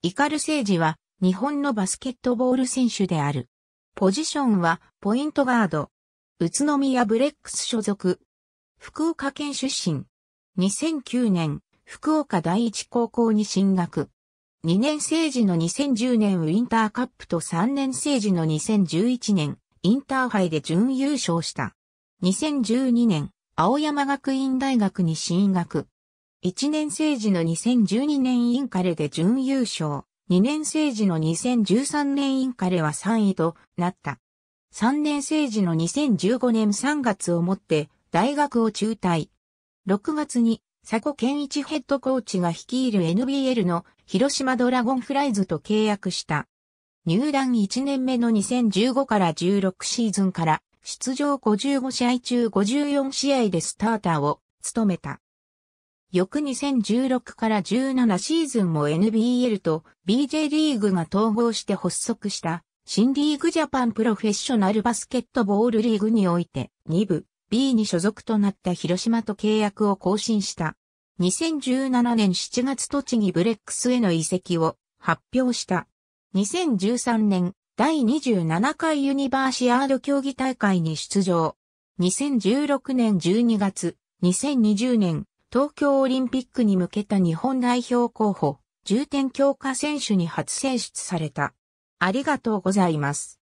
イカル聖ジは日本のバスケットボール選手である。ポジションはポイントガード。宇都宮ブレックス所属。福岡県出身。2009年、福岡第一高校に進学。2年生時の2010年ウィンターカップと3年生時の2011年、インターハイで準優勝した。2012年、青山学院大学に進学。1年生時の2012年インカレで準優勝。2年生時の2013年インカレは3位となった。3年生時の2015年3月をもって大学を中退。6月に佐古健一ヘッドコーチが率いる NBL の広島ドラゴンフライズと契約した。入団1年目の2015から16シーズンから出場55試合中54試合でスターターを務めた。翌2016から17シーズンも NBL と BJ リーグが統合して発足した新リーグジャパンプロフェッショナルバスケットボールリーグにおいて2部 B に所属となった広島と契約を更新した。2017年7月栃木ブレックスへの移籍を発表した。2013年第27回ユニバーシアード競技大会に出場。2016年12月、2020年東京オリンピックに向けた日本代表候補、重点強化選手に初選出された。ありがとうございます。